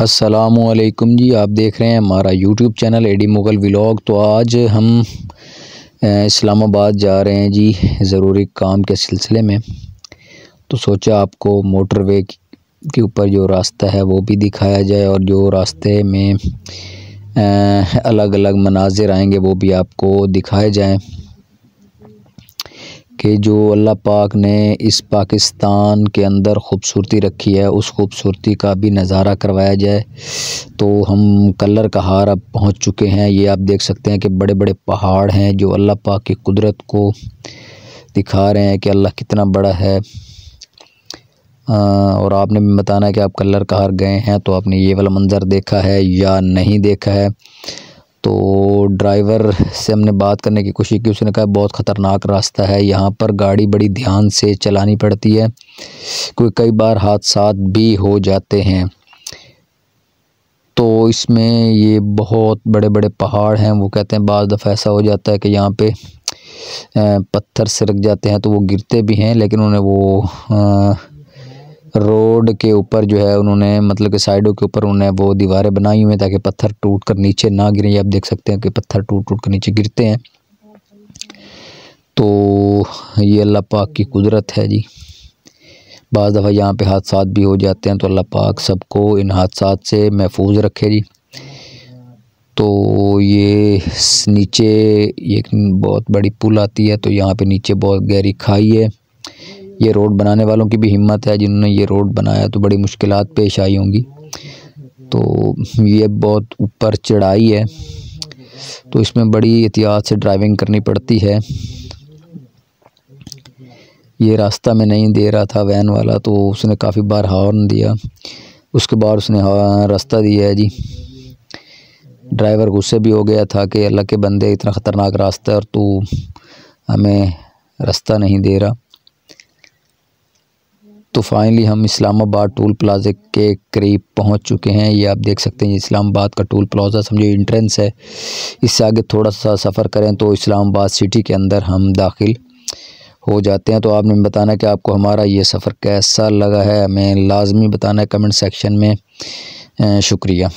असलकुम जी आप देख रहे हैं हमारा YouTube channel Adi Mughal vlog तो आज हम इस्लामाबाद जा रहे हैं जी ज़रूरी काम के सिलसिले में तो सोचा आपको मोटरवे के ऊपर जो रास्ता है वो भी दिखाया जाए और जो रास्ते में अलग अलग मनाजिर आएंगे वो भी आपको दिखाए जाएँ कि जो अल्लाह पाक ने इस पाकिस्तान के अंदर ख़ूबसूरती रखी है उस ख़ूबसूरती का भी नज़ारा करवाया जाए तो हम कलर कहार अब पहुँच चुके हैं ये आप देख सकते हैं कि बड़े बड़े पहाड़ हैं जो अल्लाह पाक की कुदरत को दिखा रहे हैं कि अल्लाह कितना बड़ा है आ, और आपने भी बताना है कि आप कलर कहार गए हैं तो आपने ये वाला मंज़र देखा है या नहीं देखा है तो ड्राइवर से हमने बात करने की कोशिश की उसने कहा बहुत ख़तरनाक रास्ता है यहाँ पर गाड़ी बड़ी ध्यान से चलानी पड़ती है कोई कई बार हादसा भी हो जाते हैं तो इसमें ये बहुत बड़े बड़े पहाड़ हैं वो कहते हैं बज़ दफ़ा ऐसा हो जाता है कि यहाँ पे पत्थर सरक जाते हैं तो वो गिरते भी हैं लेकिन उन्हें वो रोड के ऊपर जो है उन्होंने मतलब के साइडों के ऊपर उन्होंने वो दीवारें बनाई हुई हैं ताकि पत्थर टूट कर नीचे ना गिरे आप देख सकते हैं कि पत्थर टूट टूट कर नीचे गिरते हैं तो ये अल्लाह पाक की कुदरत है जी बज़ दफ़ा यहाँ पे हादसा भी हो जाते हैं तो अल्लाह पाक सबको इन हादसा से महफूज रखे जी तो ये नीचे एक बहुत बड़ी पुल आती है तो यहाँ पे नीचे बहुत गहरी खाई है ये रोड बनाने वालों की भी हिम्मत है जिन्होंने ये रोड बनाया तो बड़ी मुश्किल पेश आई होंगी तो ये बहुत ऊपर चढ़ाई है तो इसमें बड़ी एहतियात से ड्राइविंग करनी पड़ती है ये रास्ता में नहीं दे रहा था वैन वाला तो उसने काफ़ी बार हॉर्न दिया उसके बाद उसने रास्ता दिया है जी ड्राइवर गुस्से भी हो गया था कि अल्लाह के बंदे इतना ख़तरनाक रास्ता है और तू हमें रास्ता नहीं दे रहा तो फाइनली हम इस्लामाबाद टोल प्लाजे के करीब पहुंच चुके हैं ये आप देख सकते हैं इस्लामाबाद का टोल प्लाजा समझो इंट्रेंस है इससे आगे थोड़ा सा सफ़र करें तो इस्लामाबाद सिटी के अंदर हम दाखिल हो जाते हैं तो आपने बताना कि आपको हमारा ये सफ़र कैसा लगा है हमें लाजमी बताना है कमेंट सेक्शन में शुक्रिया